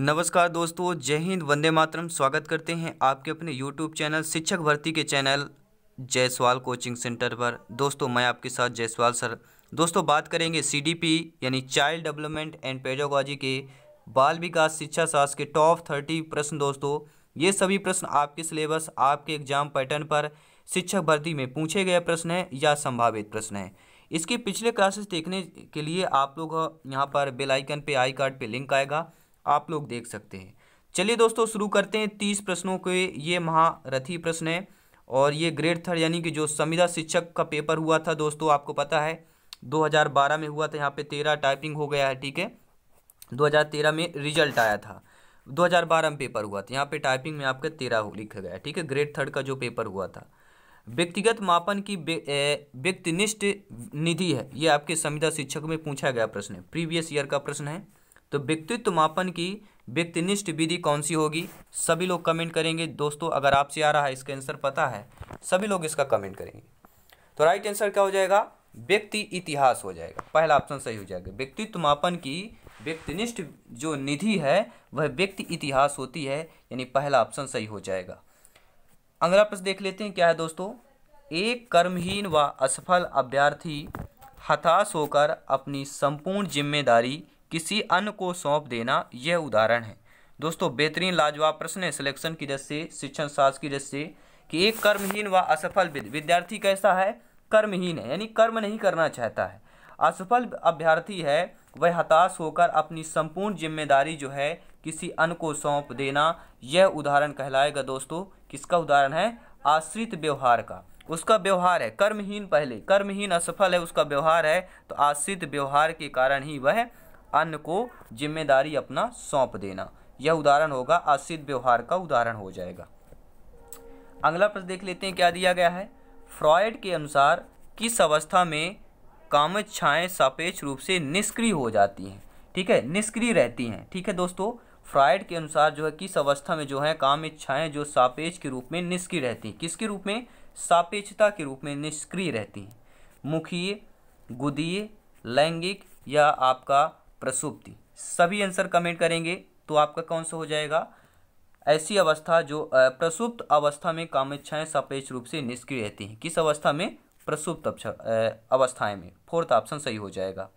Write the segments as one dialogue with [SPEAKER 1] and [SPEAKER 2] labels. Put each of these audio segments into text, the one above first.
[SPEAKER 1] नमस्कार दोस्तों जय हिंद वंदे मातरम स्वागत करते हैं आपके अपने यूट्यूब चैनल शिक्षक भर्ती के चैनल जयसवाल कोचिंग सेंटर पर दोस्तों मैं आपके साथ जयसवाल सर दोस्तों बात करेंगे सीडीपी यानी चाइल्ड डेवलपमेंट एंड पेडोगॉजी के बाल विकास शिक्षा शास्त्र के टॉप थर्टी प्रश्न दोस्तों ये सभी प्रश्न आपके सिलेबस आपके एग्जाम पैटर्न पर शिक्षक भर्ती में पूछे गए प्रश्न हैं या संभावित प्रश्न हैं इसके पिछले क्लासेस देखने के लिए आप लोग यहाँ पर बेल आइकन पे आई कार्ड पे लिंक आएगा आप लोग देख सकते हैं चलिए दोस्तों शुरू करते हैं तीस प्रश्नों के ये महारथी प्रश्न है और ये ग्रेड थर्ड यानी कि जो संविदा शिक्षक का पेपर हुआ था दोस्तों आपको पता है 2012 में हुआ था यहाँ पे तेरह टाइपिंग हो गया है ठीक है 2013 में रिजल्ट आया था 2012 में पेपर हुआ था यहाँ पे टाइपिंग में आपका तेरह लिखा गया ठीक है ग्रेड थर्ड का जो पेपर हुआ था व्यक्तिगत मापन की व्यक्तिनिष्ठ निधि है ये आपके संविदा शिक्षक में पूछा गया प्रश्न है प्रीवियस ईयर का प्रश्न है तो व्यक्तित्व मापन की व्यक्तिनिष्ठ विधि कौन सी होगी सभी लोग कमेंट करेंगे दोस्तों अगर आपसे आ रहा है इसका आंसर पता है सभी लोग इसका कमेंट करेंगे तो राइट आंसर क्या हो जाएगा व्यक्ति इतिहास हो जाएगा पहला ऑप्शन सही हो जाएगा व्यक्तित्व मापन की व्यक्तिनिष्ठ जो निधि है वह व्यक्ति इतिहास होती है यानी पहला ऑप्शन सही हो जाएगा अगला प्रश्न देख लेते हैं क्या है दोस्तों एक कर्महीन व असफल अभ्यर्थी हताश होकर अपनी संपूर्ण जिम्मेदारी किसी अन्य को सौंप देना यह उदाहरण है दोस्तों बेहतरीन लाजवाब प्रश्न है सिलेक्शन की जैसे शिक्षण शास्त्र की जैसे कि एक कर्महीन व असफल विद्यार्थी कैसा है कर्महीन है यानी कर्म नहीं करना चाहता है असफल अभ्यर्थी है वह हताश होकर अपनी संपूर्ण जिम्मेदारी जो है किसी अन्य को सौंप देना यह उदाहरण कहलाएगा दोस्तों किसका उदाहरण है आश्रित व्यवहार का उसका व्यवहार है कर्महीन पहले कर्महीन असफल है उसका व्यवहार है तो आश्रित व्यवहार के कारण ही वह अन्य को जिम्मेदारी अपना सौंप देना यह उदाहरण होगा असिद्ध व्यवहार का उदाहरण हो जाएगा अगला प्रश्न देख लेते हैं क्या दिया गया है फ्रॉयड के अनुसार किस अवस्था में कामच्छाएँ सापेक्ष रूप से निष्क्रिय हो जाती हैं ठीक है निष्क्रिय रहती हैं ठीक है दोस्तों फ्रायड के अनुसार जो है किस अवस्था में जो है काम इच्छाएं जो सापेक्ष के रूप में निष्क्रिय रहती हैं किसके रूप में सापेक्षता के रूप में निष्क्रिय रहती हैं मुखीय गुदीय लैंगिक या आपका प्रसुप्ति सभी आंसर कमेंट करेंगे तो आपका कौन सा हो जाएगा ऐसी अवस्था जो प्रसुप्त अवस्था में कामेच्छाएं सापेक्ष रूप से निष्क्रिय रहती हैं किस अवस्था में प्रसुप्त अवस्थाएं में फोर्थ ऑप्शन सही हो जाएगा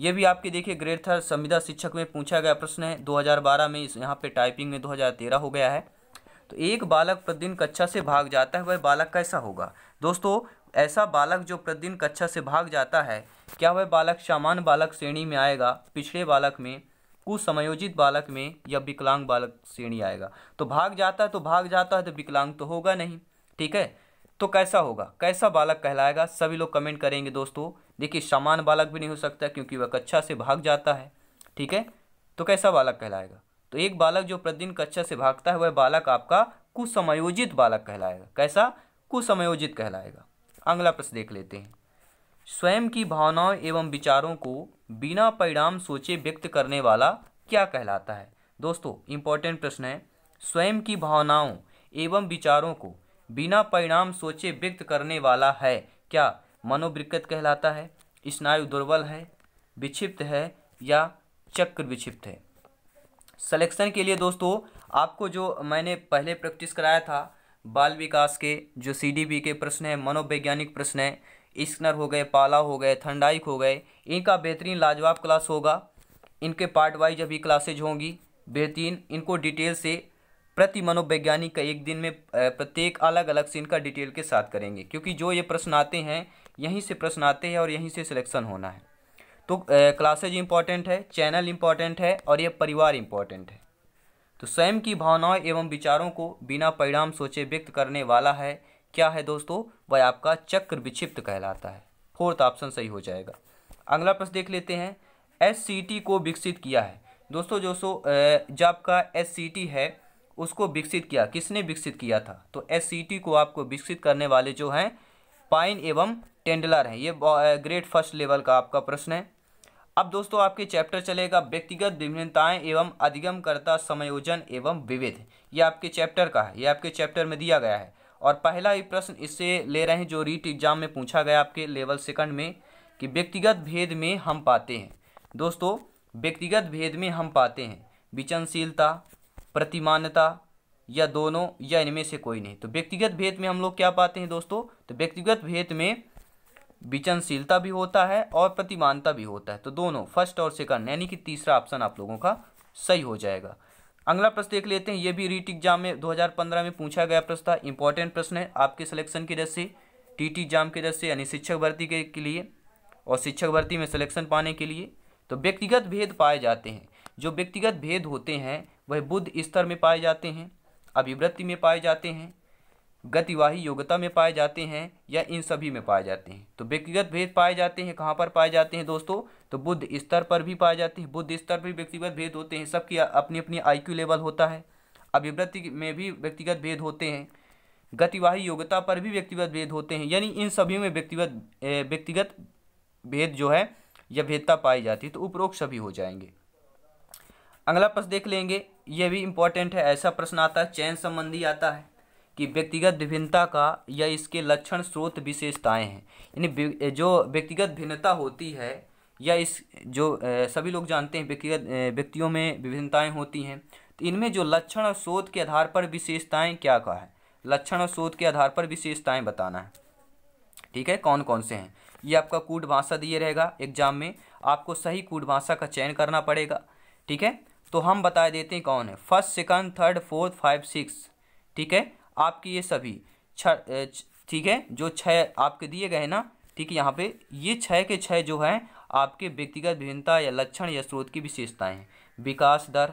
[SPEAKER 1] ये भी आपके देखिए ग्रेड थर्ड संविदा शिक्षक में पूछा गया प्रश्न है 2012 में इस यहाँ पे टाइपिंग में 2013 हो गया है तो एक बालक प्रतिदिन कक्षा से भाग जाता है वह बालक कैसा होगा दोस्तों ऐसा बालक जो प्रतिदिन कक्षा से भाग जाता है क्या वह बालक सामान्य बालक श्रेणी में आएगा पिछड़े बालक में कुसमयोजित बालक में या विकलांग बालक श्रेणी आएगा तो भाग जाता है तो भाग जाता है तो विकलांग तो होगा नहीं ठीक है तो कैसा होगा कैसा बालक कहलाएगा सभी लोग कमेंट करेंगे दोस्तों देखिए सामान्य बालक भी नहीं हो सकता क्योंकि वह कक्षा से भाग जाता है ठीक है तो कैसा बालक कहलाएगा तो एक बालक जो प्रतिदिन कक्षा से भागता है वह बालक आपका कुसमयोजित बालक कहलाएगा कैसा कुसमयोजित कहलाएगा अगला प्रश्न देख लेते हैं स्वयं की भावनाओं एवं विचारों को बिना परिणाम सोचे व्यक्त करने वाला क्या कहलाता है दोस्तों इम्पोर्टेंट प्रश्न है स्वयं की भावनाओं एवं विचारों को बिना परिणाम सोचे व्यक्त करने वाला है क्या मनोविकृत कहलाता है स्नायु दुर्बल है विक्षिप्त है या चक्र विक्षिप्त है सलेक्शन के लिए दोस्तों आपको जो मैंने पहले प्रैक्टिस कराया था बाल विकास के जो सी के प्रश्न हैं मनोवैज्ञानिक प्रश्न हैं स्कनर हो गए पाला हो गए थंडाइक हो गए इनका बेहतरीन लाजवाब क्लास होगा इनके पार्ट वाइज अभी क्लासेज होंगी बेहतरीन इनको डिटेल से प्रति मनोवैज्ञानिक का एक दिन में प्रत्येक अलग अलग से इनका डिटेल के साथ करेंगे क्योंकि जो ये प्रश्न आते हैं यहीं से प्रश्न आते हैं और यहीं से सिलेक्शन होना है तो क्लासेज इम्पॉर्टेंट है चैनल इम्पॉर्टेंट है और यह परिवार इम्पॉर्टेंट है तो स्वयं की भावनाओं एवं विचारों को बिना परिणाम सोचे व्यक्त करने वाला है क्या है दोस्तों वह आपका चक्र विक्षिप्त कहलाता है फोर्थ ऑप्शन सही हो जाएगा अगला प्रश्न देख लेते हैं एस को विकसित किया है दोस्तों जो सो जो आपका एस है उसको विकसित किया किसने विकसित किया था तो एस को आपको विकसित करने वाले जो हैं पाइन एवं टेंडलर हैं ये ग्रेड फर्स्ट लेवल का आपका प्रश्न है अब दोस्तों आपके चैप्टर चलेगा व्यक्तिगत विभिन्नताएं एवं अधिगमकर्ता समायोजन एवं विविध ये आपके चैप्टर का है ये आपके चैप्टर में दिया गया है और पहला ही प्रश्न इससे ले रहे हैं जो रीट एग्जाम में पूछा गया आपके लेवल सेकंड में कि व्यक्तिगत भेद में हम पाते हैं दोस्तों व्यक्तिगत भेद में हम पाते हैं विचनशीलता प्रतिमानता या दोनों या इनमें से कोई नहीं तो व्यक्तिगत भेद में हम लोग क्या पाते हैं दोस्तों तो व्यक्तिगत भेद में विचनशीलता भी होता है और प्रतिमानता भी होता है तो दोनों फर्स्ट और सेकंड यानी कि तीसरा ऑप्शन आप लोगों का सही हो जाएगा अगला प्रश्न देख लेते हैं ये भी रीट एग्जाम में 2015 में पूछा गया प्रश्न था इंपॉर्टेंट प्रश्न है आपके सिलेक्शन की दस से टी एग्जाम की दस से यानी शिक्षक भर्ती के, के लिए और शिक्षक भर्ती में सिलेक्शन पाने के लिए तो व्यक्तिगत भेद पाए जाते हैं जो व्यक्तिगत भेद होते हैं वह बुद्ध स्तर में पाए जाते हैं अभिवृत्ति में पाए जाते हैं गतिवाही योग्यता में पाए जाते हैं या इन सभी में पाए जाते हैं तो व्यक्तिगत भेद पाए जाते हैं कहाँ पर पाए जाते हैं दोस्तों तो बुद्ध स्तर पर भी पाए जाते हैं बुद्ध स्तर पर भी व्यक्तिगत भेद होते हैं सबकी अपनी अपनी आईक्यू लेवल होता है अभिवृत्ति में भी व्यक्तिगत भेद होते हैं गतिवाही योग्यता पर भी व्यक्तिगत भेद होते हैं यानी इन सभी में व्यक्तिगत व्यक्तिगत भेद जो है या भेदता पाई जाती है तो उपरोक्त सभी हो जाएंगे अगला प्रश्न देख लेंगे यह भी इंपॉर्टेंट है ऐसा प्रश्न आता है चयन संबंधी आता है कि व्यक्तिगत विभिन्नता का या इसके लक्षण स्रोत विशेषताएं हैं यानी जो व्यक्तिगत भिन्नता होती है या इस जो सभी लोग जानते हैं व्यक्तिगत व्यक्तियों में विभिन्नताएं होती हैं तो इनमें जो लक्षण और स्रोत के आधार पर विशेषताएं क्या का है लक्षण और स्रोत के आधार पर विशेषताएं बताना है ठीक है कौन कौन से हैं ये आपका कूट भाषा दिए रहेगा एग्जाम में आपको सही कूट भाषा का चयन करना पड़ेगा ठीक है तो हम बता देते हैं कौन है first second third fourth five six ठीक है आपके ये सभी छ ठीक है जो छः आपके दिए गए ना ठीक है यहाँ पे ये छः के छः जो हैं आपके व्यक्तिगत भिन्नता या लक्षण या स्रोत की विशेषताएं हैं विकास दर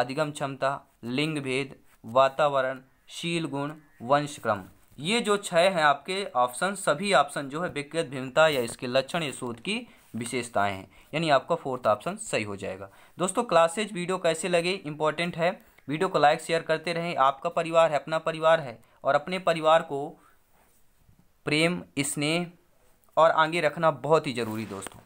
[SPEAKER 1] अधिगम क्षमता लिंग भेद वातावरण शील गुण वंशक्रम ये जो छः हैं आपके ऑप्शन सभी ऑप्शन जो है व्यक्तिगत भिन्नता या इसके लक्षण या स्रोत की विशेषताएं हैं यानी आपका फोर्थ ऑप्शन सही हो जाएगा दोस्तों क्लासेज वीडियो कैसे लगे इंपॉर्टेंट है वीडियो को लाइक शेयर करते रहें आपका परिवार है अपना परिवार है और अपने परिवार को प्रेम स्नेह और आगे रखना बहुत ही ज़रूरी दोस्तों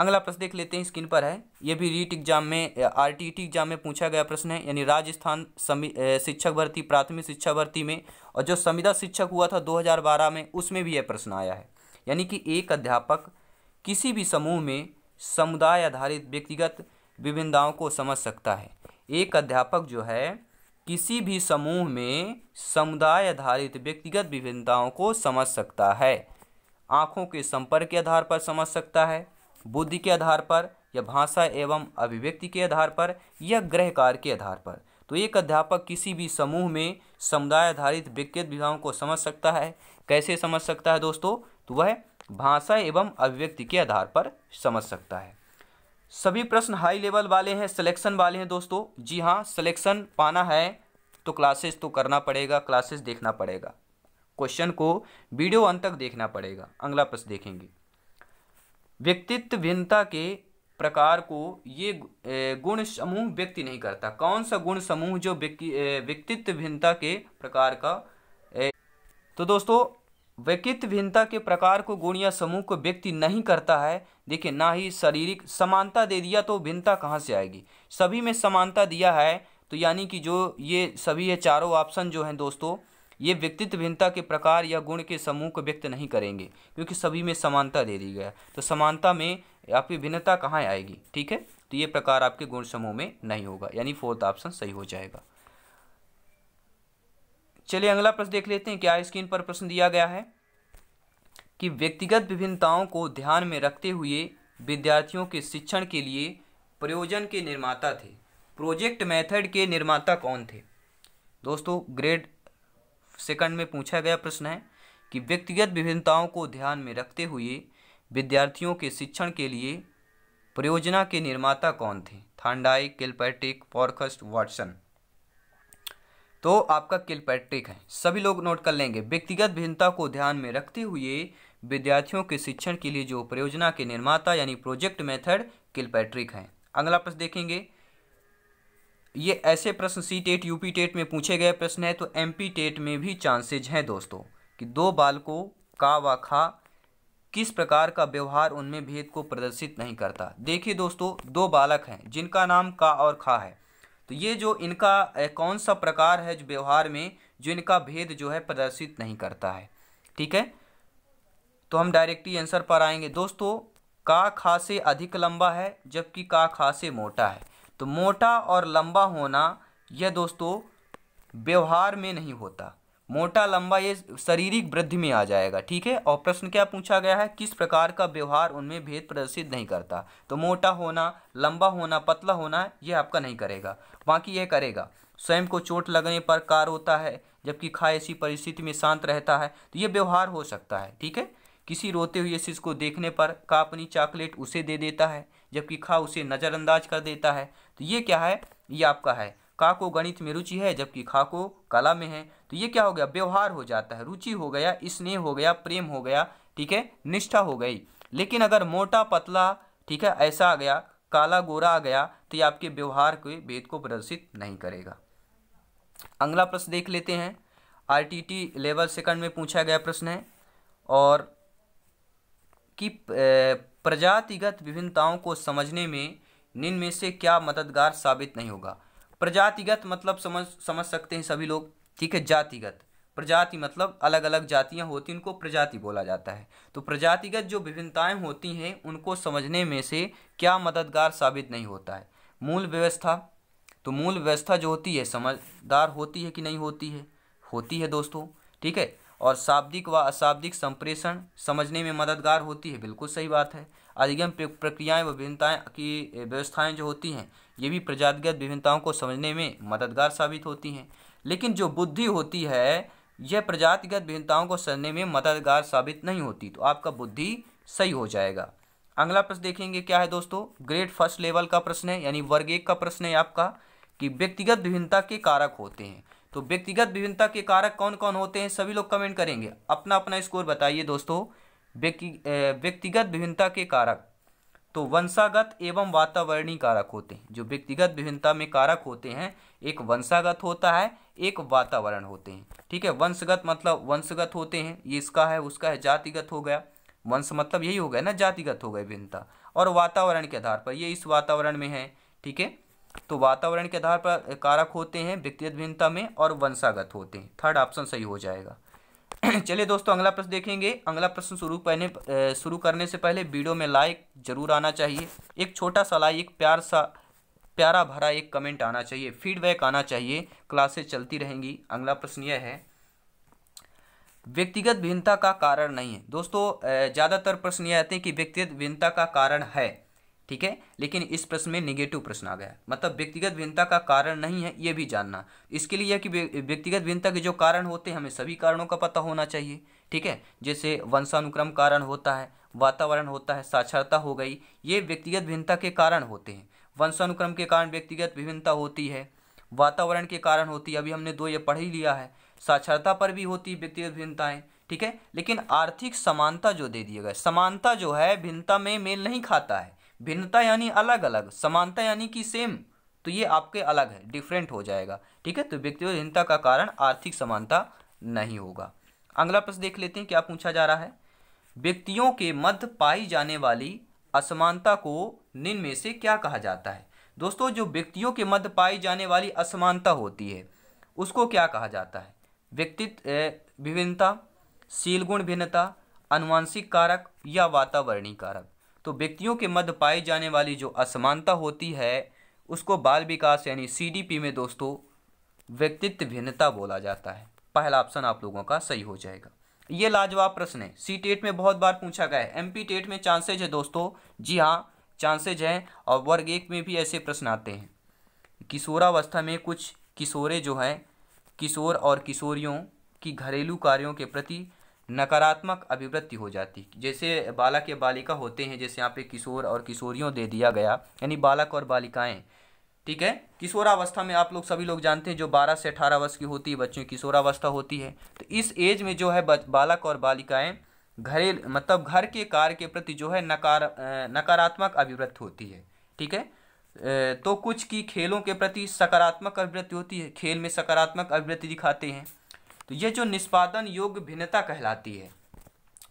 [SPEAKER 1] अगला प्रश्न देख लेते हैं स्क्रीन पर है ये भी रीट एग्जाम में आर टी एग्जाम में पूछा गया प्रश्न है यानी राजस्थान शिक्षक भर्ती प्राथमिक शिक्षा भर्ती में और जो संविदा शिक्षक हुआ था 2012 में उसमें भी यह प्रश्न आया है यानी कि एक अध्यापक किसी भी समूह में समुदाय आधारित व्यक्तिगत विभिन्नताओं को समझ सकता है एक अध्यापक जो है किसी भी समूह में समुदाय आधारित व्यक्तिगत विभिन्नताओं को समझ सकता है आँखों के संपर्क के आधार पर समझ सकता है बुद्धि के आधार पर या भाषा एवं अभिव्यक्ति के आधार पर या कार्य के आधार पर तो एक अध्यापक किसी भी समूह में समुदाय आधारित व्यक्तिगत विभिन्नताओं को समझ सकता है कैसे समझ सकता है दोस्तों तो वह भाषा एवं अभिव्यक्ति के आधार पर समझ सकता है सभी प्रश्न हाई लेवल वाले हैं सिलेक्शन वाले हैं दोस्तों जी हाँ सिलेक्शन पाना है तो क्लासेस तो करना पड़ेगा क्लासेस देखना पड़ेगा क्वेश्चन को वीडियो अंत तक देखना पड़ेगा अगला प्रश्न देखेंगे व्यक्तित्व भिन्नता के प्रकार को ये गुण समूह व्यक्ति नहीं करता कौन सा गुण समूह जो व्यक्ति व्यक्तित्व भिन्नता के प्रकार का तो दोस्तों व्यक्तित्व भिन्नता के प्रकार को गुण या समूह को व्यक्ति नहीं करता है देखिए ना ही शारीरिक समानता दे दिया तो भिन्नता कहाँ से आएगी सभी में समानता दिया है तो यानी कि जो ये सभी है चारों ऑप्शन जो हैं दोस्तों ये व्यक्तित्व भिन्नता के प्रकार या गुण के समूह को व्यक्त नहीं करेंगे क्योंकि सभी में समानता दे दी गया तो समानता में आपकी भिन्नता कहाँ आएगी ठीक है तो ये प्रकार आपके गुण समूह में नहीं होगा यानी फोर्थ ऑप्शन सही हो जाएगा चलिए अगला प्रश्न देख लेते हैं क्या स्क्रीन पर प्रश्न दिया गया है कि व्यक्तिगत विभिन्नताओं को ध्यान में रखते हुए विद्यार्थियों के शिक्षण के लिए प्रयोजन के निर्माता थे प्रोजेक्ट मेथड के निर्माता कौन थे दोस्तों ग्रेड सेकंड में पूछा गया प्रश्न है कि व्यक्तिगत विभिन्नताओं को ध्यान में रखते हुए विद्यार्थियों के शिक्षण के लिए परियोजना के निर्माता कौन थे थांडाई कैलपैट्रिक पॉर्कस्ट वाटसन तो आपका किलपैट्रिक है सभी लोग नोट कर लेंगे व्यक्तिगत भिन्नता को ध्यान में रखते हुए विद्यार्थियों के शिक्षण के लिए जो परियोजना के निर्माता यानी प्रोजेक्ट मेथड किलपैट्रिक है अगला प्रश्न देखेंगे ये ऐसे प्रश्न सी टेट यूपी टेट में पूछे गए प्रश्न है तो पी टेट में भी चांसेज हैं दोस्तों कि दो बालकों का व खा किस प्रकार का व्यवहार उनमें भेद को प्रदर्शित नहीं करता देखिए दोस्तों दो बालक हैं जिनका नाम का और खा है तो ये जो इनका कौन सा प्रकार है जो व्यवहार में जो इनका भेद जो है प्रदर्शित नहीं करता है ठीक है तो हम डायरेक्टली आंसर पर आएंगे दोस्तों का खा से अधिक लंबा है जबकि का खा से मोटा है तो मोटा और लंबा होना यह दोस्तों व्यवहार में नहीं होता मोटा लंबा ये शारीरिक वृद्धि में आ जाएगा ठीक है और प्रश्न क्या पूछा गया है किस प्रकार का व्यवहार उनमें भेद प्रदर्शित नहीं करता तो मोटा होना लंबा होना पतला होना ये आपका नहीं करेगा बाकी यह करेगा स्वयं को चोट लगने पर कार होता है जबकि खा ऐसी परिस्थिति में शांत रहता है तो ये व्यवहार हो सकता है ठीक है किसी रोते हुए चीज को देखने पर का अपनी चॉकलेट उसे दे देता है जबकि खा उसे नज़रअंदाज कर देता है तो ये क्या है ये आपका है का को गणित में रुचि है जबकि खा को कला में है तो ये क्या हो गया व्यवहार हो जाता है रुचि हो गया स्नेह हो गया प्रेम हो गया ठीक है निष्ठा हो गई लेकिन अगर मोटा पतला ठीक है ऐसा आ गया काला गोरा आ गया तो ये आपके व्यवहार के भेद को प्रदर्शित नहीं करेगा अगला प्रश्न देख लेते हैं आर लेवल सेकंड में पूछा गया प्रश्न है और कि प्रजातिगत विभिन्नताओं को समझने में निम्न में से क्या मददगार साबित नहीं होगा प्रजातिगत मतलब समझ समझ सकते हैं सभी लोग ठीक है जातिगत प्रजाति मतलब अलग अलग जातियां होती हैं उनको प्रजाति बोला जाता है तो प्रजातिगत जो विभिन्नताएं होती हैं उनको समझने में से क्या मददगार साबित नहीं होता है मूल व्यवस्था तो मूल व्यवस्था जो होती है समझदार होती है कि नहीं होती है होती है दोस्तों ठीक है और शाब्दिक व अशाब्दिक संप्रेषण समझने में मददगार होती है बिल्कुल सही बात है अधिगम प्रक्रियाएं व विभिन्नताएं की व्यवस्थाएं जो होती हैं ये भी प्रजातिगत विभिन्नताओं को समझने में मददगार साबित होती हैं लेकिन जो बुद्धि होती है यह प्रजातिगत भिन्नताओं को सरने में मददगार साबित नहीं होती तो आपका बुद्धि सही हो जाएगा अगला प्रश्न देखेंगे क्या है दोस्तों ग्रेड फर्स्ट लेवल का प्रश्न है यानी वर्ग एक का प्रश्न है आपका कि व्यक्तिगत विभिन्नता के कारक होते हैं तो व्यक्तिगत विभिन्नता के कारक कौन कौन होते हैं सभी लोग कमेंट करेंगे अपना अपना स्कोर बताइए दोस्तों व्यक्तिगत भिन्नता के कारक तो वंशागत एवं वातावरणीय कारक होते हैं जो व्यक्तिगत विभिन्नता में कारक होते हैं एक वंशागत होता है एक वातावरण होते हैं ठीक है वंशगत मतलब वंशगत होते हैं ये इसका है उसका है जातिगत हो गया वंश मतलब यही हो गया ना जातिगत हो गया विभिन्नता और वातावरण के आधार पर ये इस वातावरण में है ठीक है तो वातावरण के आधार पर कारक होते हैं व्यक्तिगत भिन्नता में और वंशागत होते हैं थर्ड ऑप्शन सही हो जाएगा चलिए दोस्तों अगला प्रश्न देखेंगे अगला प्रश्न शुरू करने शुरू करने से पहले वीडियो में लाइक जरूर आना चाहिए एक छोटा सा लाइक प्यार सा प्यारा भरा एक कमेंट आना चाहिए फीडबैक आना चाहिए क्लासेस चलती रहेंगी अगला प्रश्न यह है व्यक्तिगत भिन्नता का कारण नहीं है दोस्तों ज़्यादातर प्रश्न ये आते हैं कि व्यक्तिगत भिन्नता का कारण है ठीक है लेकिन इस प्रश्न में निगेटिव प्रश्न आ गया मतलब व्यक्तिगत भिन्नता का कारण नहीं है ये भी जानना इसके लिए कि व्यक्तिगत भिन्नता के जो कारण होते हैं हमें सभी कारणों का पता होना चाहिए ठीक है जैसे वंशानुक्रम कारण होता है वातावरण होता है साक्षरता हो गई ये व्यक्तिगत भिन्नता के कारण होते हैं वंशानुक्रम के कारण व्यक्तिगत विभिन्नता होती है वातावरण के कारण होती है अभी हमने दो ये पढ़ ही लिया है साक्षरता पर भी होती है व्यक्तिगत भिन्नताएँ ठीक है लेकिन आर्थिक समानता जो दे दिया गया समानता जो है भिन्नता में मेल नहीं खाता है भिन्नता यानी अलग अलग समानता यानी कि सेम तो ये आपके अलग है डिफरेंट हो जाएगा ठीक है तो व्यक्तिगत भिन्नता का कारण आर्थिक समानता नहीं होगा अगला प्रश्न देख लेते हैं क्या पूछा जा रहा है व्यक्तियों के मध्य पाई जाने वाली असमानता को निम्न से क्या कहा जाता है दोस्तों जो व्यक्तियों के मध्य पाई जाने वाली असमानता होती है उसको क्या कहा जाता है व्यक्तित्व विभिन्नता शीलगुण भिन्नता अनुवांशिक कारक या वातावरणीय कारक तो व्यक्तियों के मध्य पाई जाने वाली जो असमानता होती है उसको बाल विकास यानी सीडीपी में दोस्तों व्यक्तित्व भिन्नता बोला जाता है पहला ऑप्शन आप लोगों का सही हो जाएगा ये लाजवाब प्रश्न है सी टेट में बहुत बार पूछा गया है एमपी टेट में चांसेज है दोस्तों जी हाँ चांसेज हैं और वर्ग एक में भी ऐसे प्रश्न आते हैं किशोरावस्था में कुछ किशोरे जो हैं किशोर और किशोरियों की घरेलू कार्यों के प्रति नकारात्मक अभिवृत्ति हो जाती जैसे बालक या बालिका होते हैं जैसे यहाँ पे किशोर और किशोरियों दे दिया गया यानी बालक और बालिकाएं ठीक है किशोरावस्था में आप लोग सभी लोग जानते हैं जो 12 से 18 वर्ष की होती है बच्चों की किशोरावस्था होती है तो इस एज में जो है बालक और बालिकाएँ घरेल मतलब घर के कार्य के प्रति जो है नकार नकारात्मक अभिवृत्ति होती है ठीक है तो कुछ की खेलों के प्रति सकारात्मक अभिवृत्ति होती है खेल में सकारात्मक अभिवृत्ति दिखाते हैं तो ये जो निष्पादन योग्य भिन्नता कहलाती है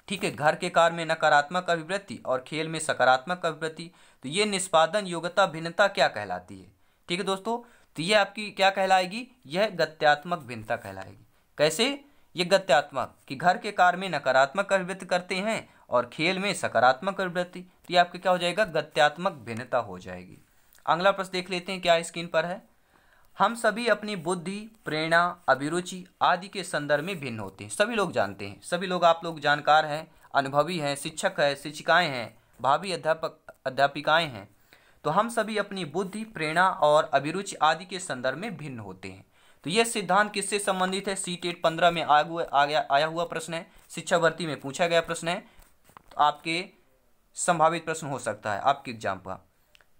[SPEAKER 1] ठीक है घर के कार्य में नकारात्मक अभिवृत्ति और खेल में सकारात्मक अभिवृत्ति तो ये निष्पादन योग्यता भिन्नता क्या कहलाती है ठीक है दोस्तों तो ये आपकी क्या कहलाएगी यह गत्यात्मक भिन्नता कहलाएगी कैसे ये गत्यात्मक कि घर के कार्य में नकारात्मक अभिवृत्ति करते हैं और खेल में सकारात्मक अभिवृत्ति तो ये आपके क्या हो जाएगा गत्यात्मक भिन्नता हो जाएगी अगला प्रश्न देख लेते हैं क्या स्क्रीन पर है हम सभी अपनी बुद्धि प्रेरणा अभिरुचि आदि के संदर्भ में भिन्न होते हैं सभी लोग जानते हैं सभी लोग आप लोग जानकार हैं अनुभवी हैं शिक्षक हैं शिक्षिकाएँ हैं भावी अध्यापक अध्यापिकाएँ हैं तो हम सभी अपनी बुद्धि प्रेरणा और अभिरुचि आदि के संदर्भ में भिन्न होते हैं तो यह सिद्धांत किससे संबंधित है सी टेट पंद्रह में आ गया आया हुआ प्रश्न है शिक्षा भर्ती में पूछा गया प्रश्न है तो आपके संभावित प्रश्न हो सकता है आपके एग्जाम का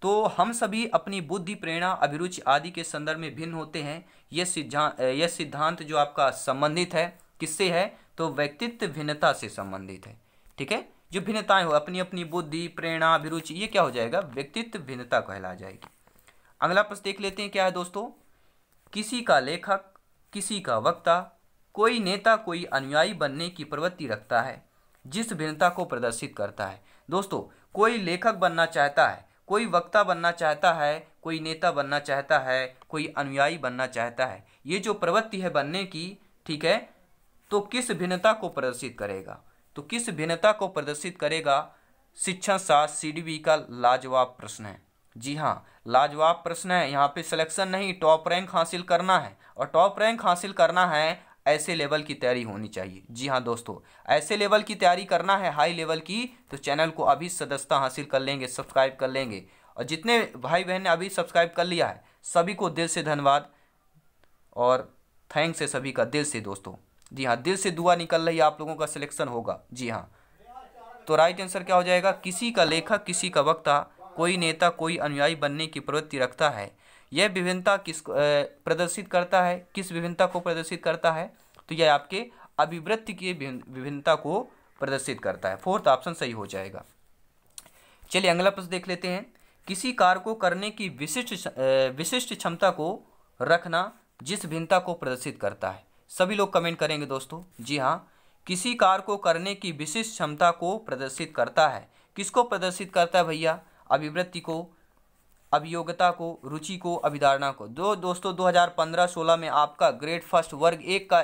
[SPEAKER 1] तो हम सभी अपनी बुद्धि प्रेरणा अभिरुचि आदि के संदर्भ में भिन्न होते हैं यह सिद्धांत यह सिद्धांत जो आपका संबंधित है किससे है तो व्यक्तित्व भिन्नता से संबंधित है ठीक है जो भिन्नताएं हो अपनी अपनी बुद्धि प्रेरणा अभिरुचि ये क्या हो जाएगा व्यक्तित्व भिन्नता कहला जाएगी अगला प्रश्न देख लेते हैं क्या है दोस्तों किसी का लेखक किसी का वक्ता कोई नेता कोई अनुयायी बनने की प्रवृत्ति रखता है जिस भिन्नता को प्रदर्शित करता है दोस्तों कोई लेखक बनना चाहता है कोई वक्ता बनना चाहता है कोई नेता बनना चाहता है कोई अनुयायी बनना चाहता है ये जो प्रवृत्ति है बनने की ठीक है तो किस भिन्नता को प्रदर्शित करेगा तो किस भिन्नता को प्रदर्शित करेगा शिक्षण शास्त्र सी का लाजवाब प्रश्न है जी हाँ लाजवाब प्रश्न है यहाँ पे सिलेक्शन नहीं टॉप रैंक हासिल करना है और टॉप रैंक हासिल करना है ऐसे लेवल की तैयारी होनी चाहिए जी हाँ दोस्तों ऐसे लेवल की तैयारी करना है हाई लेवल की तो चैनल को अभी सदस्यता हासिल कर लेंगे सब्सक्राइब कर लेंगे और जितने भाई बहन ने अभी सब्सक्राइब कर लिया है सभी को दिल से धन्यवाद और थैंक्स है सभी का दिल से दोस्तों जी हाँ दिल से दुआ निकल रही है आप लोगों का सिलेक्शन होगा जी हाँ तो राइट आंसर क्या हो जाएगा किसी का लेखक किसी का वक्ता कोई नेता कोई अनुयायी बनने की प्रवृत्ति रखता है यह विभिन्नता किस प्रदर्शित करता है किस विभिन्नता को प्रदर्शित करता है तो यह आपके अभिवृत्ति की विभिन्नता को प्रदर्शित करता है फोर्थ ऑप्शन सही हो जाएगा चलिए अगला प्रश्न देख लेते हैं किसी कार्य को करने की विशिष्ट विशिष्ट क्षमता को रखना जिस भिन्नता को प्रदर्शित करता है सभी लोग कमेंट करेंगे दोस्तों जी हाँ किसी कार्य को करने की विशिष्ट क्षमता को प्रदर्शित करता है किसको प्रदर्शित करता है भैया अभिवृत्ति को अभियोगता को रुचि को अभिधारणा को दो दोस्तों 2015-16 में आपका ग्रेड फर्स्ट वर्ग एक का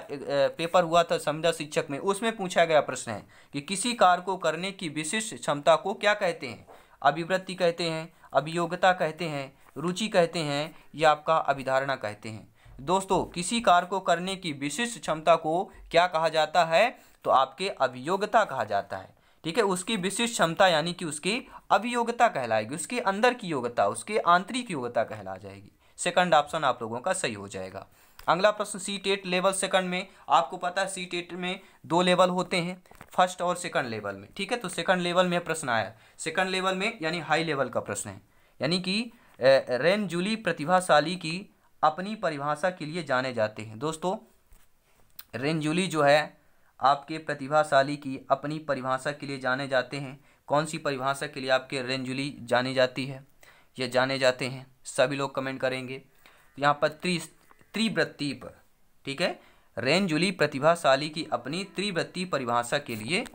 [SPEAKER 1] पेपर हुआ था समझा शिक्षक में उसमें पूछा गया प्रश्न है कि किसी कार्य को करने की विशिष्ट क्षमता को क्या कहते हैं अभिवृत्ति कहते हैं अभियोग्यता कहते हैं रुचि कहते हैं या आपका अभिधारणा कहते हैं दोस्तों किसी कार्य को करने की विशिष्ट क्षमता को क्या कहा जाता है तो आपके अभियोग्यता कहा जाता है ठीक है उसकी विशिष्ट क्षमता यानी कि उसकी अभियोग्यता कहलाएगी उसके अंदर की योग्यता उसके आंतरिक योग्यता कहला जाएगी सेकंड ऑप्शन आप लोगों का सही हो जाएगा अगला प्रश्न सी टेट लेवल सेकंड में आपको पता है सी टेट में दो लेवल होते हैं फर्स्ट और सेकंड लेवल में ठीक है तो सेकंड लेवल में प्रश्न आया सेकंड लेवल में यानी हाई लेवल का प्रश्न है यानी कि रेन जूली प्रतिभाशाली की अपनी परिभाषा के लिए जाने जाते हैं दोस्तों रेंजुली जो है आपके प्रतिभाशाली की अपनी परिभाषा के लिए जाने जाते हैं कौन सी परिभाषा के लिए आपके रेंजुली जानी जाती है ये जाने जाते हैं सभी लोग कमेंट करेंगे यहाँ पर त्रि त्रिवृत्ति पर ठीक है रेंजुली प्रतिभाशाली की अपनी त्रिवृत्ति परिभाषा के लिए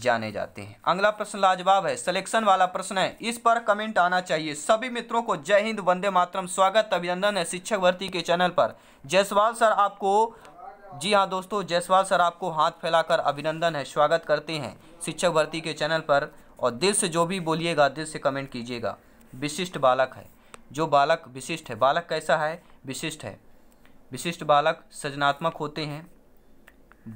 [SPEAKER 1] जाने जाते हैं अगला प्रश्न लाजवाब है सिलेक्शन वाला प्रश्न है इस पर कमेंट आना चाहिए सभी मित्रों को जय हिंद वंदे मातरम स्वागत अभिनंदन है शिक्षक भर्ती के चैनल पर जयसवाल सर आपको जी हाँ दोस्तों जयसवाल सर आपको हाथ फैलाकर अभिनंदन है स्वागत करते हैं शिक्षक भर्ती के चैनल पर और दिल से जो भी बोलिएगा दिल से कमेंट कीजिएगा विशिष्ट बालक है जो बालक विशिष्ट है बालक कैसा है विशिष्ट है विशिष्ट बालक सृजनात्मक होते हैं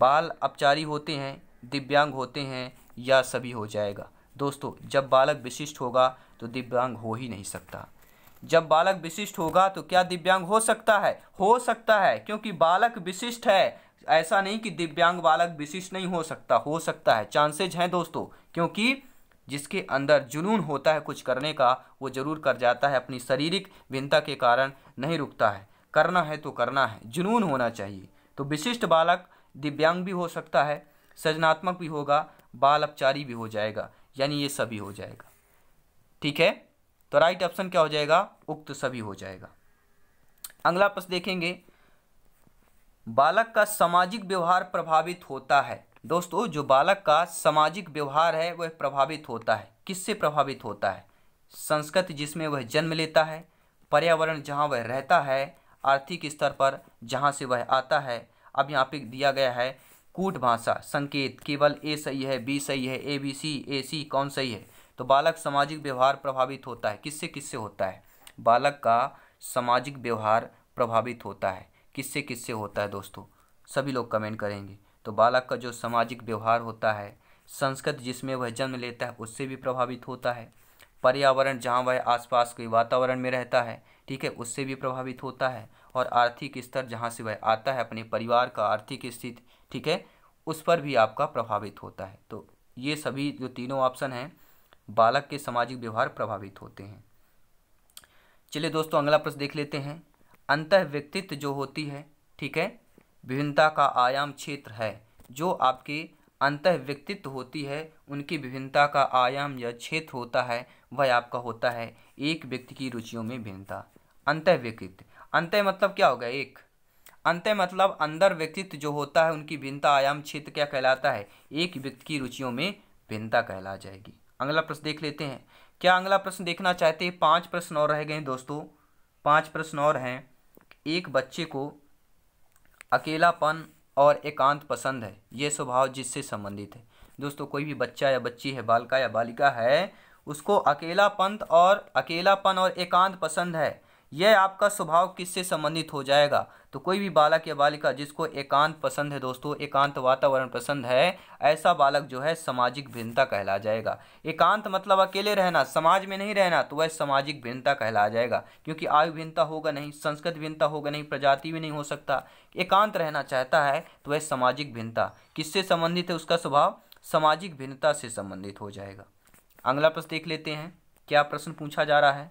[SPEAKER 1] बाल अपचारी होते हैं दिव्यांग होते हैं या सभी हो जाएगा दोस्तों जब बालक विशिष्ट होगा तो दिव्यांग हो ही नहीं सकता जब बालक विशिष्ट होगा तो क्या दिव्यांग हो सकता है हो सकता है क्योंकि बालक विशिष्ट है ऐसा नहीं कि दिव्यांग बालक विशिष्ट नहीं हो सकता हो सकता है चांसेज हैं दोस्तों क्योंकि जिसके अंदर जुनून होता है कुछ करने का वो ज़रूर कर जाता है अपनी शारीरिक भिन्नता के कारण नहीं रुकता है करना है तो करना है जुनून होना चाहिए तो विशिष्ट बालक दिव्यांग भी हो सकता है सृजनात्मक भी होगा बाल अपचारी भी हो जाएगा यानी ये सभी हो जाएगा ठीक है तो राइट ऑप्शन क्या हो जाएगा उक्त सभी हो जाएगा अगला प्रश्न देखेंगे बालक का सामाजिक व्यवहार प्रभावित होता है दोस्तों जो बालक का सामाजिक व्यवहार है वह प्रभावित होता है किससे प्रभावित होता है संस्कृति जिसमें वह जन्म लेता है पर्यावरण जहाँ वह रहता है आर्थिक स्तर पर जहाँ से वह आता है अब यहाँ पे दिया गया है कूट भाषा संकेत केवल ए सही है बी सही है ए बी सी ए सी कौन सही है तो बालक सामाजिक व्यवहार प्रभावित होता है किससे किससे होता है बालक का सामाजिक व्यवहार प्रभावित होता है किससे किससे होता है दोस्तों सभी लोग कमेंट करेंगे तो बालक का जो सामाजिक व्यवहार होता है संस्कृत जिसमें वह जन्म लेता है उससे भी प्रभावित होता है पर्यावरण जहाँ वह आसपास के वातावरण में रहता है ठीक है उससे भी प्रभावित होता है और आर्थिक स्तर जहाँ से वह आता है अपने परिवार का आर्थिक स्थिति ठीक है उस पर भी आपका प्रभावित होता है तो ये सभी जो तीनों ऑप्शन हैं बालक के सामाजिक व्यवहार प्रभावित होते हैं चलिए दोस्तों अगला प्रश्न देख लेते हैं अंत व्यक्तित्व जो होती है ठीक है विभिन्नता का आयाम क्षेत्र है जो आपके अंत व्यक्तित्व होती है उनकी विभिन्नता का आयाम या क्षेत्र होता है वह आपका होता है एक व्यक्ति की रुचियों में भिन्नता अंत व्यक्तित्व अंत मतलब क्या होगा एक अंत मतलब अंदर व्यक्तित्व जो होता है उनकी भिन्नता आयाम क्षेत्र क्या कहलाता है एक व्यक्ति की रुचियों में भिन्नता कहला जाएगी अगला प्रश्न देख लेते हैं क्या अगला प्रश्न देखना चाहते हैं पांच प्रश्न और रह गए दोस्तों पांच प्रश्न और हैं एक बच्चे को अकेलापन और एकांत पसंद है ये स्वभाव जिससे संबंधित है दोस्तों कोई भी बच्चा या बच्ची है बालका या बालिका है उसको अकेलापंथ और अकेलापन और एकांत पसंद है यह आपका स्वभाव किससे संबंधित हो जाएगा तो कोई भी बालक या बालिका जिसको एकांत पसंद है दोस्तों एकांत वातावरण पसंद है ऐसा बालक जो है सामाजिक भिन्नता कहला जाएगा एकांत मतलब अकेले रहना समाज में नहीं रहना तो वह सामाजिक भिन्नता कहला जाएगा क्योंकि आयु भिन्नता होगा नहीं संस्कृत भिन्नता होगा नहीं प्रजाति भी नहीं हो सकता एकांत रहना चाहता है तो वह सामाजिक भिन्नता किससे संबंधित है उसका स्वभाव सामाजिक भिन्नता से संबंधित हो जाएगा अगला प्रश्न देख लेते हैं क्या प्रश्न पूछा जा रहा है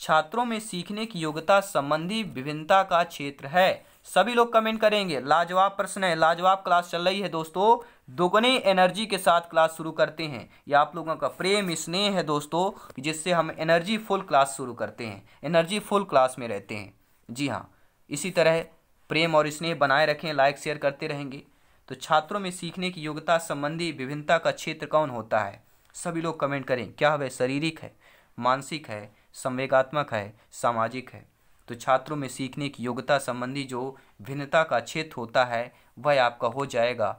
[SPEAKER 1] छात्रों में सीखने की योग्यता संबंधी विभिन्नता का क्षेत्र है सभी लोग कमेंट करेंगे लाजवाब प्रश्न है लाजवाब क्लास चल रही है दोस्तों दोगुने एनर्जी के साथ क्लास शुरू करते हैं ये आप लोगों का प्रेम स्नेह है दोस्तों जिससे हम एनर्जी फुल क्लास शुरू करते हैं एनर्जी फुल क्लास में रहते हैं जी हाँ इसी तरह प्रेम और स्नेह बनाए रखें लाइक शेयर करते रहेंगे तो छात्रों में सीखने की योग्यता संबंधी विभिन्नता का क्षेत्र कौन होता है सभी लोग कमेंट करें क्या वह शारीरिक है मानसिक है संवेगात्मक है सामाजिक है तो छात्रों में सीखने की योग्यता संबंधी जो भिन्नता का क्षेत्र होता है वह आपका हो जाएगा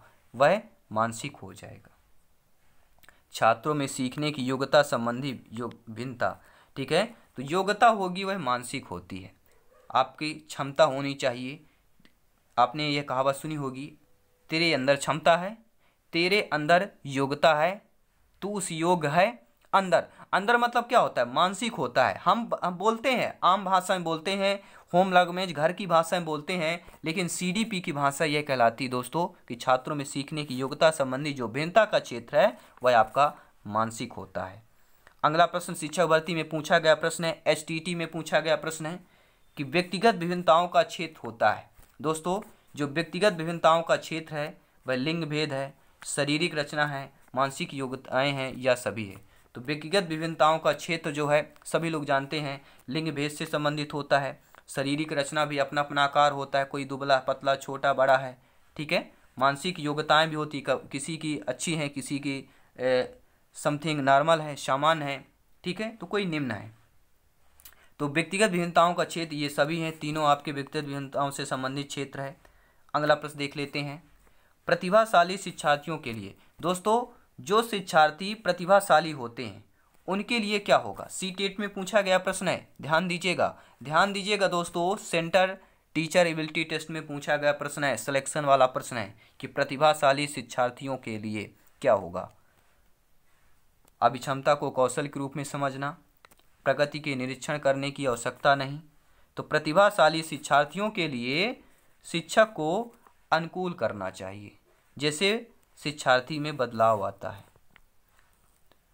[SPEAKER 1] वह मानसिक हो जाएगा छात्रों में सीखने की योग्यता संबंधी योग भिन्नता ठीक है तो योग्यता होगी वह मानसिक होती है आपकी क्षमता होनी चाहिए आपने यह कहावत सुनी होगी तेरे अंदर क्षमता है तेरे अंदर योग्यता है तू उस योग्य है अंदर अंदर मतलब क्या होता है मानसिक होता है हम, हम बोलते हैं आम भाषा में बोलते हैं होम लैंग्वेज घर की भाषा में बोलते हैं लेकिन सीडीपी की भाषा यह कहलाती है दोस्तों कि छात्रों में सीखने की योग्यता संबंधी जो भिन्नता का क्षेत्र है वह आपका मानसिक होता है अगला प्रश्न शिक्षक भर्ती में पूछा गया प्रश्न है एस में पूछा गया प्रश्न है कि व्यक्तिगत विभिन्नताओं का क्षेत्र होता है दोस्तों जो व्यक्तिगत विभिन्नताओं का क्षेत्र है वह लिंग भेद है शारीरिक रचना है मानसिक योग्यताएँ हैं या सभी है तो व्यक्तिगत विभिन्नताओं का क्षेत्र जो है सभी लोग जानते हैं लिंग भेद से संबंधित होता है शारीरिक रचना भी अपना अपना आकार होता है कोई दुबला पतला छोटा बड़ा है ठीक है मानसिक योग्यताएं भी होती किसी की अच्छी हैं किसी की समथिंग नॉर्मल है सामान्य है ठीक है तो कोई निम्न है तो व्यक्तिगत विभिन्नताओं का क्षेत्र ये सभी हैं तीनों आपके व्यक्तिगत विभिन्नताओं से संबंधित क्षेत्र है अगला प्रश्न देख लेते हैं प्रतिभाशाली शिक्षार्थियों के लिए दोस्तों जो शिक्षार्थी प्रतिभाशाली होते हैं उनके लिए क्या होगा सी टेट में पूछा गया प्रश्न है ध्यान दीजिएगा ध्यान दीजिएगा दोस्तों सेंटर टीचर एबिलिटी टेस्ट में पूछा गया प्रश्न है सिलेक्शन वाला प्रश्न है कि प्रतिभाशाली शिक्षार्थियों के लिए क्या होगा अभिक्षमता को कौशल के रूप में समझना प्रगति के निरीक्षण करने की आवश्यकता नहीं तो प्रतिभाशाली शिक्षार्थियों के लिए शिक्षक को अनुकूल करना चाहिए जैसे शिक्षार्थी में बदलाव आता है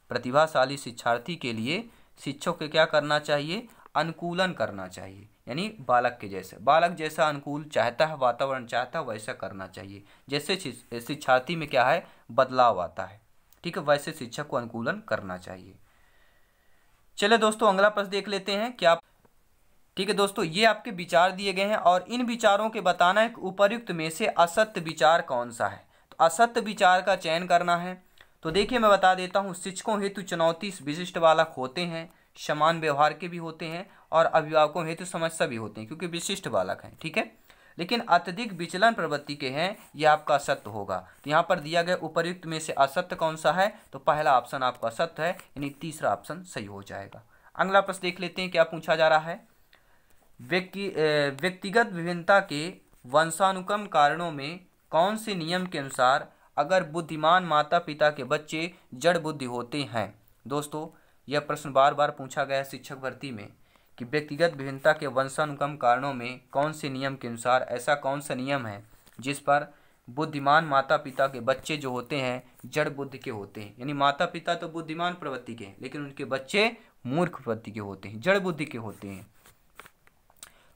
[SPEAKER 1] प्रतिभाशाली शिक्षार्थी के लिए शिक्षक को क्या करना चाहिए अनुकूलन करना चाहिए यानी बालक के जैसे बालक जैसा अनुकूल चाहता है वातावरण चाहता है वैसा करना चाहिए जैसे शिक्षार्थी में क्या है बदलाव आता है ठीक है वैसे शिक्षक को अनुकूलन करना चाहिए चले दोस्तों अगला प्रश्न देख लेते हैं क्या ठीक है दोस्तों ये आपके विचार दिए गए हैं और इन विचारों के बताना है कि उपयुक्त में से असत्य विचार कौन सा है तो असत्य विचार का चयन करना है तो देखिए मैं बता देता हूँ शिक्षकों हेतु चुनौती विशिष्ट बालक होते हैं समान व्यवहार के भी होते हैं और अभिभावकों हेतु समस्या भी होते हैं क्योंकि विशिष्ट बालक हैं ठीक है लेकिन अत्यधिक विचलन प्रवृत्ति के हैं यह आपका असत्य होगा तो यहाँ पर दिया गया उपयुक्त में से असत्य कौन सा है तो पहला ऑप्शन आपका असत्य है यानी तीसरा ऑप्शन सही हो जाएगा अगला प्रश्न देख लेते हैं क्या पूछा जा रहा है व्यक्ति व्यक्तिगत विभिन्नता के वंशानुक्रम कारणों में कौन से नियम के अनुसार अगर बुद्धिमान माता पिता के बच्चे जड़ बुद्धि होते हैं दोस्तों यह प्रश्न बार बार पूछा गया शिक्षक भर्ती में कि व्यक्तिगत भिन्नता के वंशानुगम कारणों में कौन से नियम के अनुसार ऐसा कौन सा नियम है जिस पर बुद्धिमान माता पिता के बच्चे जो होते हैं जड़ बुद्धि के होते हैं यानी माता पिता तो बुद्धिमान प्रवृत्ति के हैं लेकिन उनके बच्चे मूर्ख प्रवृत्ति के होते हैं जड़ बुद्धि के होते हैं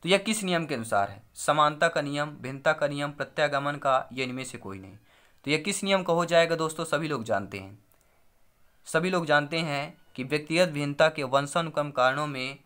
[SPEAKER 1] तो यह किस नियम के अनुसार है समानता का नियम भिन्नता का नियम प्रत्यागमन का ये इनमें से कोई नहीं तो यह किस नियम का हो जाएगा दोस्तों सभी लोग जानते हैं सभी लोग जानते हैं कि व्यक्तिगत भिन्नता के वंशानुक्रम कारणों में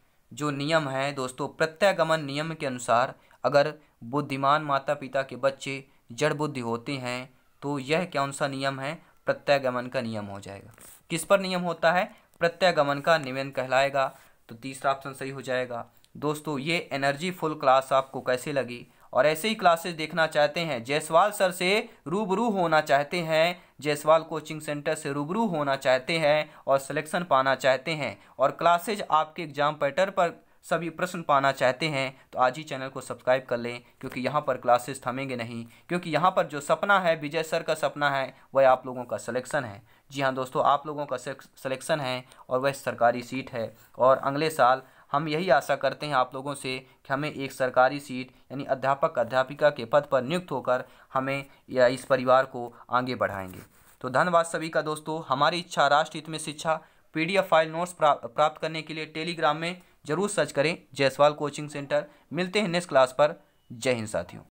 [SPEAKER 1] जो नियम है दोस्तों प्रत्यागमन नियम के अनुसार अगर बुद्धिमान माता पिता के बच्चे जड़ बुद्धि होते हैं तो यह कौन सा नियम है प्रत्यागमन का नियम हो जाएगा किस पर नियम होता है प्रत्यागमन का निवेदन कहलाएगा तो तीसरा ऑप्शन सही हो जाएगा दोस्तों ये एनर्जी फुल क्लास आपको कैसे लगी और ऐसे ही क्लासेस देखना चाहते हैं जयसवाल सर से रूबरू होना चाहते हैं जयसवाल कोचिंग सेंटर से रूबरू होना चाहते हैं और सिलेक्शन पाना चाहते हैं और क्लासेज आपके एग्ज़ाम पैटर्न पर सभी प्रश्न पाना चाहते हैं तो आज ही चैनल को सब्सक्राइब कर लें क्योंकि यहाँ पर क्लासेस थमेंगे नहीं क्योंकि यहाँ पर जो सपना है विजय सर का सपना है वह आप लोगों का सिलेक्शन है जी हाँ दोस्तों आप लोगों का सिलेक्शन है और वह सरकारी सीट है और अगले साल हम यही आशा करते हैं आप लोगों से कि हमें एक सरकारी सीट यानी अध्यापक अध्यापिका के पद पर नियुक्त होकर हमें या इस परिवार को आगे बढ़ाएंगे तो धन्यवाद सभी का दोस्तों हमारी इच्छा राष्ट्र हित में शिक्षा पी फाइल नोट्स प्राप्त करने के लिए टेलीग्राम में जरूर सर्च करें जयसवाल कोचिंग सेंटर मिलते हैं नेक्स्ट क्लास पर जय हिंद साथियों